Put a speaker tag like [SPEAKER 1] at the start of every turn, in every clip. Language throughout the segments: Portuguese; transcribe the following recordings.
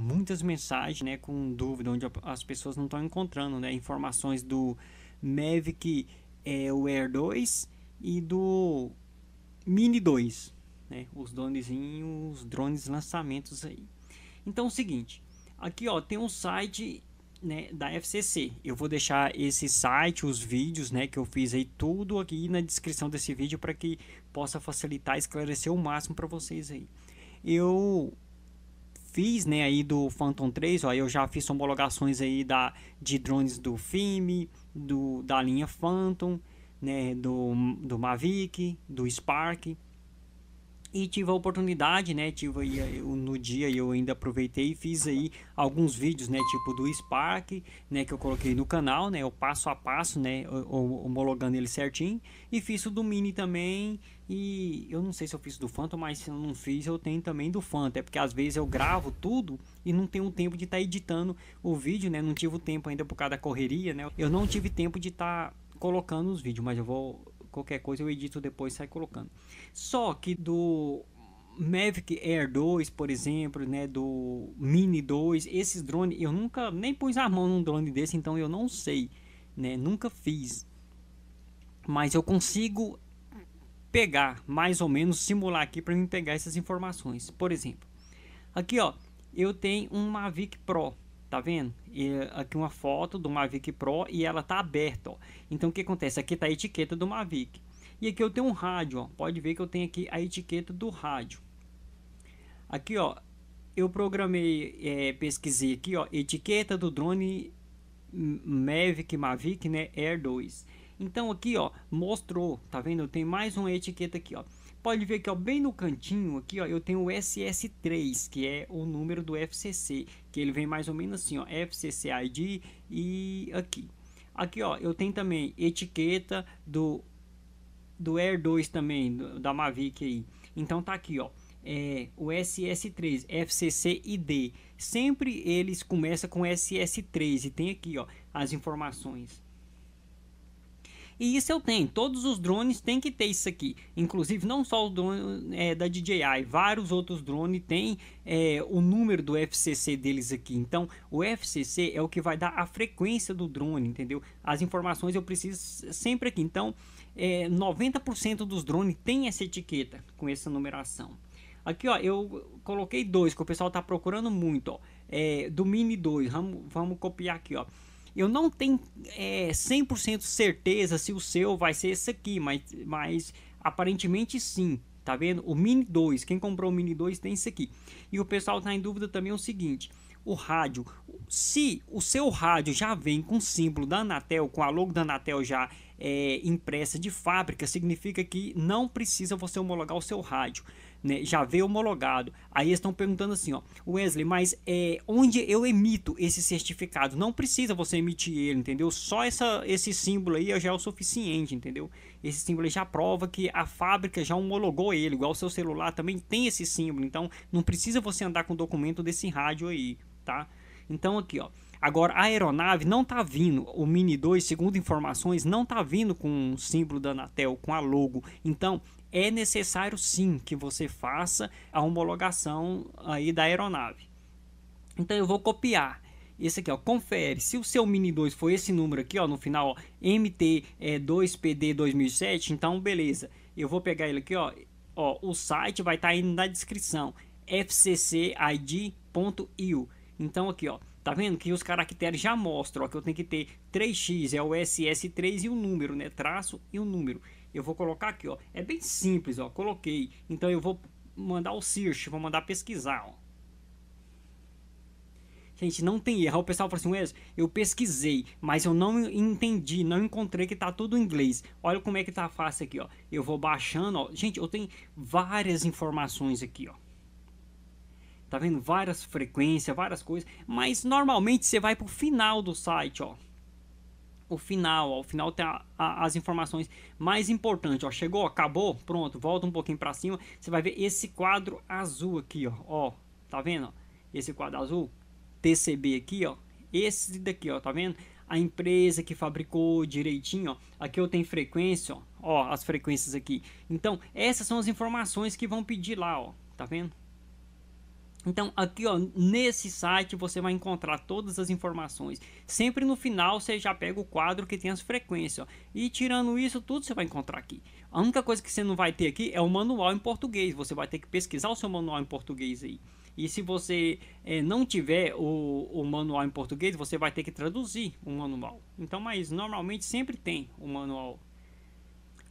[SPEAKER 1] muitas mensagens né, com dúvida, onde as pessoas não estão encontrando né, informações do Mavic é, Air 2 e do Mini 2, né, os dronezinhos, drones lançamentos aí. Então é o seguinte, aqui ó, tem um site né, da FCC. Eu vou deixar esse site, os vídeos, né, que eu fiz aí tudo aqui na descrição desse vídeo para que possa facilitar, esclarecer o máximo para vocês aí. Eu fiz, né, aí do Phantom 3, ó, eu já fiz homologações aí da, de drones do FIME, do, da linha Phantom, né, do, do Mavic, do Spark, e tive a oportunidade, né, tive aí, eh, eu, no dia eu ainda aproveitei e fiz aí alguns vídeos, né, tipo do Spark, né, que eu coloquei no canal, né, o passo a passo, né, homologando ele certinho, e fiz o do Mini também, e eu não sei se eu fiz do Phantom, mas se eu não fiz, eu tenho também do Phantom, é porque às vezes eu gravo tudo e não tenho tempo de estar tá editando o vídeo, né, não tive o tempo ainda por causa da correria, né, eu não tive tempo de estar tá colocando os vídeos, mas eu vou qualquer coisa eu edito depois e sai colocando. Só que do Mavic Air 2, por exemplo, né, do Mini 2, esses drones, eu nunca nem pus a mão num drone desse, então eu não sei, né, nunca fiz. Mas eu consigo pegar, mais ou menos simular aqui para mim pegar essas informações. Por exemplo, aqui ó, eu tenho um Mavic Pro tá vendo? E aqui uma foto do Mavic Pro e ela tá aberta, ó. Então o que acontece? Aqui tá a etiqueta do Mavic. E aqui eu tenho um rádio, ó. Pode ver que eu tenho aqui a etiqueta do rádio. Aqui, ó, eu programei, é, pesquisei aqui, ó, etiqueta do drone Mavic Mavic, né, Air 2. Então aqui, ó, mostrou, tá vendo? Tem mais uma etiqueta aqui, ó pode ver que ó, bem no cantinho aqui ó, eu tenho o SS3, que é o número do FCC, que ele vem mais ou menos assim, ó, FCC ID e aqui. Aqui ó, eu tenho também etiqueta do do Air 2 também, do, da Mavic aí. Então tá aqui, ó. É, o SS3, FCC ID. Sempre eles começam com SS3 e tem aqui, ó, as informações. E isso eu tenho. Todos os drones têm que ter isso aqui. Inclusive, não só o drone é, da DJI, vários outros drones têm é, o número do FCC deles aqui. Então, o FCC é o que vai dar a frequência do drone, entendeu? As informações eu preciso sempre aqui. Então, é, 90% dos drones têm essa etiqueta com essa numeração. Aqui, ó, eu coloquei dois que o pessoal está procurando muito, ó. É, do Mini 2, vamos, vamos copiar aqui, ó. Eu não tenho é, 100% certeza se o seu vai ser esse aqui, mas, mas aparentemente sim. Tá vendo? O Mini 2, quem comprou o Mini 2 tem esse aqui. E o pessoal tá em dúvida também é o seguinte, o rádio, se o seu rádio já vem com símbolo da Anatel, com a logo da Anatel já é, impressa de fábrica, significa que não precisa você homologar o seu rádio né, já veio homologado. Aí estão perguntando assim, ó, Wesley, mas é, onde eu emito esse certificado? Não precisa você emitir ele, entendeu? Só essa, esse símbolo aí já é o suficiente, entendeu? Esse símbolo já prova que a fábrica já homologou ele, igual o seu celular também tem esse símbolo. Então, não precisa você andar com o documento desse rádio aí, tá? Então, aqui, ó. Agora, a aeronave não tá vindo, o Mini 2, segundo informações, não tá vindo com o símbolo da Anatel, com a logo. Então, é necessário sim que você faça a homologação aí da aeronave. Então eu vou copiar esse aqui, ó, confere se o seu Mini 2 foi esse número aqui, ó, no final, mt MT2PD 2007, então beleza. Eu vou pegar ele aqui, ó, ó o site vai estar tá aí na descrição, fccid.io. Então aqui, ó, Tá vendo que os caracteres já mostram ó, que eu tenho que ter 3x, é o SS3 e o número, né? Traço e o número. Eu vou colocar aqui, ó. É bem simples, ó. Coloquei. Então eu vou mandar o search, vou mandar pesquisar, ó. Gente, não tem erro. O pessoal fala assim, Wes, eu pesquisei, mas eu não entendi, não encontrei que tá tudo em inglês. Olha como é que tá fácil aqui, ó. Eu vou baixando, ó. Gente, eu tenho várias informações aqui, ó tá vendo várias frequências, várias coisas, mas normalmente você vai pro final do site, ó. O final, ó, o final tem a, a, as informações mais importantes, ó. Chegou, acabou, pronto, volta um pouquinho para cima, você vai ver esse quadro azul aqui, ó, ó. Tá vendo? Esse quadro azul TCB aqui, ó. Esse daqui, ó, tá vendo? A empresa que fabricou direitinho, ó. Aqui eu tenho frequência, ó, ó, as frequências aqui. Então, essas são as informações que vão pedir lá, ó. Tá vendo? Então, aqui ó, nesse site você vai encontrar todas as informações. Sempre no final você já pega o quadro que tem as frequências. Ó. E tirando isso, tudo você vai encontrar aqui. A única coisa que você não vai ter aqui é o manual em português. Você vai ter que pesquisar o seu manual em português aí. E se você é, não tiver o, o, manual em português, você vai ter que traduzir o manual. Então, mas normalmente sempre tem o manual.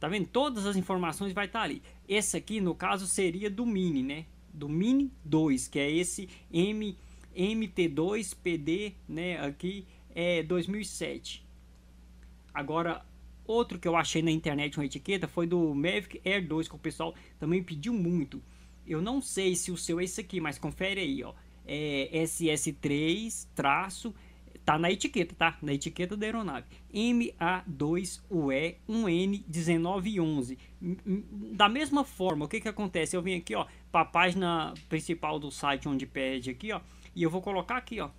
[SPEAKER 1] Tá vendo? Todas as informações vai estar tá ali. Esse aqui, no caso, seria do Mini, né? do Mini 2, que é esse M, MT2PD, né, aqui é 2007. Agora, outro que eu achei na internet uma etiqueta foi do Mavic Air 2, que o pessoal também pediu muito. Eu não sei se o seu é esse aqui, mas confere aí, ó. É SS3 traço Tá na etiqueta, tá? Na etiqueta da aeronave. MA2UE1N1911. Da mesma forma, o que que acontece? Eu vim aqui, ó, pra página principal do site onde pede aqui, ó, e eu vou colocar aqui, ó,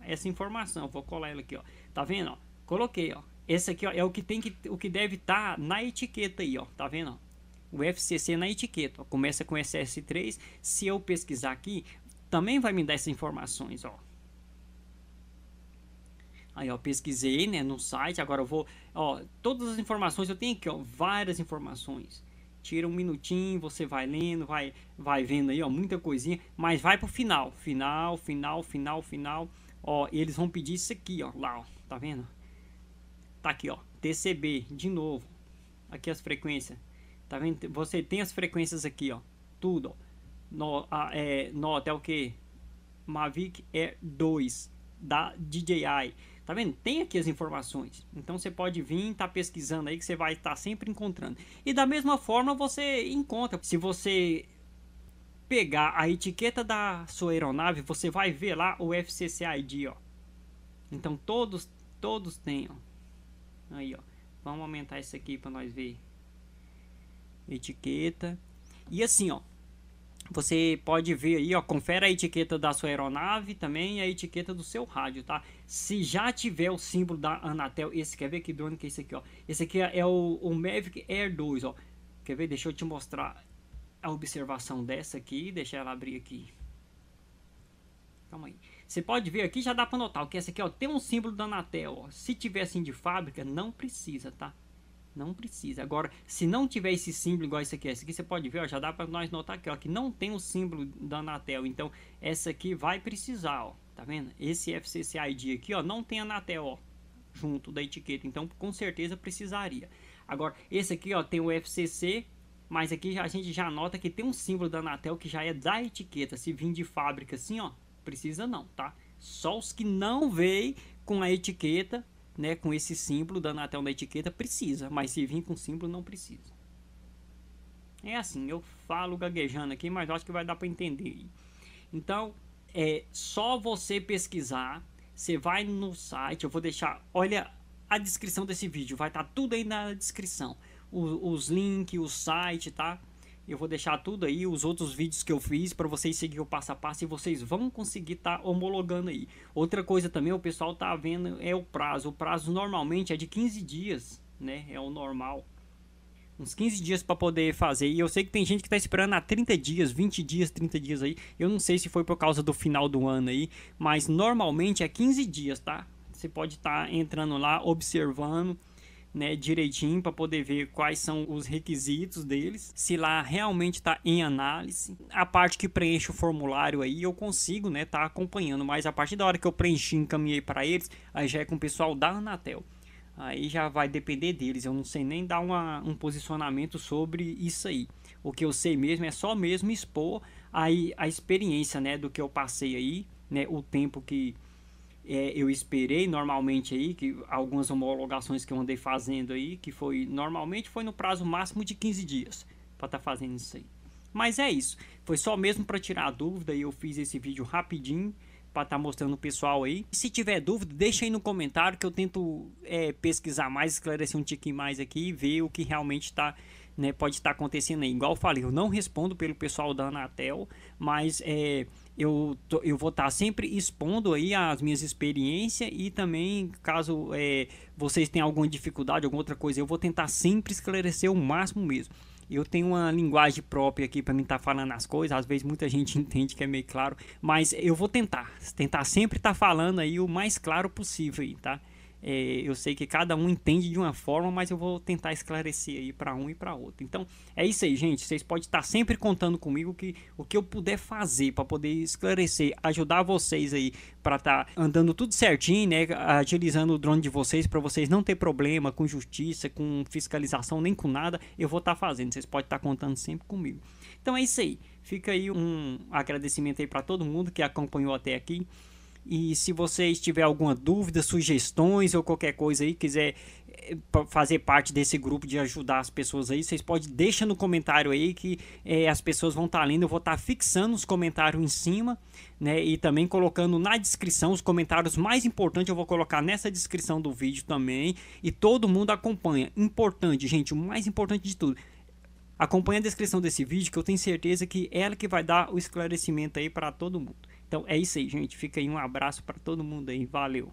[SPEAKER 1] essa informação, vou colar ela aqui, ó. Tá vendo, ó? Coloquei, ó. Esse aqui, ó, é o que tem que o que deve estar tá na etiqueta aí, ó. Tá vendo, ó? O FCC na etiqueta, ó. Começa com SS3. Se eu pesquisar aqui, também vai me dar essas informações, ó. Aí, ó, pesquisei, né, no site, agora eu vou, ó, todas as informações eu tenho aqui, ó, várias informações. Tira um minutinho, você vai lendo, vai vai vendo aí, ó, muita coisinha, mas vai pro final, final, final, final, final. Ó, eles vão pedir isso aqui, ó, lá, ó, tá vendo? Tá aqui, ó, TCB, de novo. Aqui as frequências. Tá vendo? Você tem as frequências aqui, ó, tudo, ó. No, a, é, nota é o que? Mavic é 2 da DJI. Tá vendo? Tem aqui as informações. Então você pode vir, tá pesquisando aí que você vai estar tá sempre encontrando. E da mesma forma você encontra. Se você pegar a etiqueta da sua aeronave, você vai ver lá o FCC ID, ó. Então todos todos têm, ó. Aí, ó. Vamos aumentar isso aqui para nós ver. Etiqueta. E assim, ó, você pode ver aí, ó, confere a etiqueta da sua aeronave também a etiqueta do seu rádio, tá? Se já tiver o símbolo da Anatel, esse, quer ver que drone que é esse aqui, ó? Esse aqui é o, o Mavic Air 2, ó. Quer ver? Deixa eu te mostrar a observação dessa aqui, deixa ela abrir aqui. Calma aí. Você pode ver aqui, já dá para notar que essa aqui, ó, tem um símbolo da Anatel, ó. Se tiver assim de fábrica, não precisa, tá? Não precisa. Agora, se não tiver esse símbolo igual esse aqui, esse aqui você pode ver, ó, já dá para nós notar aqui, ó, que não tem o símbolo da Anatel. Então, essa aqui vai precisar, ó. Tá vendo? Esse FCC ID aqui, ó, não tem Anatel, ó, junto da etiqueta. Então, com certeza precisaria. Agora, esse aqui, ó, tem o FCC, mas aqui a gente já nota que tem um símbolo da Anatel que já é da etiqueta. Se vir de fábrica assim, ó, precisa não, tá? Só os que não veem com a etiqueta né, com esse símbolo da Anatel na etiqueta, precisa, mas se vir com símbolo, não precisa. É assim, eu falo gaguejando aqui, mas acho que vai dar para entender. Então, é só você pesquisar, você vai no site, eu vou deixar, olha a descrição desse vídeo, vai estar tá tudo aí na descrição. O, os links, o site, tá? Eu vou deixar tudo aí, os outros vídeos que eu fiz para vocês seguir o passo a passo e vocês vão conseguir estar tá homologando aí. Outra coisa também, o pessoal tá vendo é o prazo. O prazo normalmente é de 15 dias, né? É o normal. Uns 15 dias para poder fazer. E eu sei que tem gente que tá esperando há 30 dias, 20 dias, 30 dias aí. Eu não sei se foi por causa do final do ano aí, mas normalmente é 15 dias, tá? Você pode estar tá entrando lá, observando né, direitinho para poder ver quais são os requisitos deles, se lá realmente está em análise. A parte que preenche o formulário aí eu consigo, né, tá acompanhando, mas a partir da hora que eu preenchi e encaminhei para eles, aí já é com o pessoal da Anatel. Aí já vai depender deles, eu não sei nem dar uma, um posicionamento sobre isso aí. O que eu sei mesmo é só mesmo expor aí a experiência, né, do que eu passei aí, né, o tempo que é, eu esperei normalmente aí, que algumas homologações que eu andei fazendo aí, que foi normalmente foi no prazo máximo de 15 dias para estar tá fazendo isso aí. Mas é isso, foi só mesmo para tirar a dúvida e eu fiz esse vídeo rapidinho para estar tá mostrando o pessoal aí. Se tiver dúvida, deixa aí no comentário que eu tento é, pesquisar mais, esclarecer um tiquinho mais aqui e ver o que realmente está né, pode estar acontecendo aí. Igual eu falei, eu não respondo pelo pessoal da Anatel, mas é, eu, tô, eu vou estar tá sempre expondo aí as minhas experiências e também caso é, vocês tenham alguma dificuldade, alguma outra coisa, eu vou tentar sempre esclarecer o máximo mesmo. Eu tenho uma linguagem própria aqui para mim estar tá falando as coisas, às vezes muita gente entende que é meio claro, mas eu vou tentar, tentar sempre estar tá falando aí o mais claro possível, aí, tá? É, eu sei que cada um entende de uma forma, mas eu vou tentar esclarecer aí para um e para outro. Então é isso aí, gente. Vocês podem estar sempre contando comigo que o que eu puder fazer para poder esclarecer, ajudar vocês aí para estar tá andando tudo certinho, né? Agilizando o drone de vocês para vocês não ter problema com justiça, com fiscalização, nem com nada. Eu vou estar tá fazendo. Vocês podem estar tá contando sempre comigo. Então é isso aí. Fica aí um agradecimento aí para todo mundo que acompanhou até aqui. E se vocês tiver alguma dúvida, sugestões ou qualquer coisa aí, quiser eh, fazer parte desse grupo de ajudar as pessoas aí, vocês podem deixar no comentário aí que é, as pessoas vão estar tá lendo, eu vou estar tá fixando os comentários em cima, né? E também colocando na descrição os comentários mais importantes, eu vou colocar nessa descrição do vídeo também, e todo mundo acompanha. Importante, gente, o mais importante de tudo, acompanha a descrição desse vídeo que eu tenho certeza que é ela que vai dar o esclarecimento aí para todo mundo. Então é isso aí, gente. Fica aí um abraço para todo mundo aí. Valeu.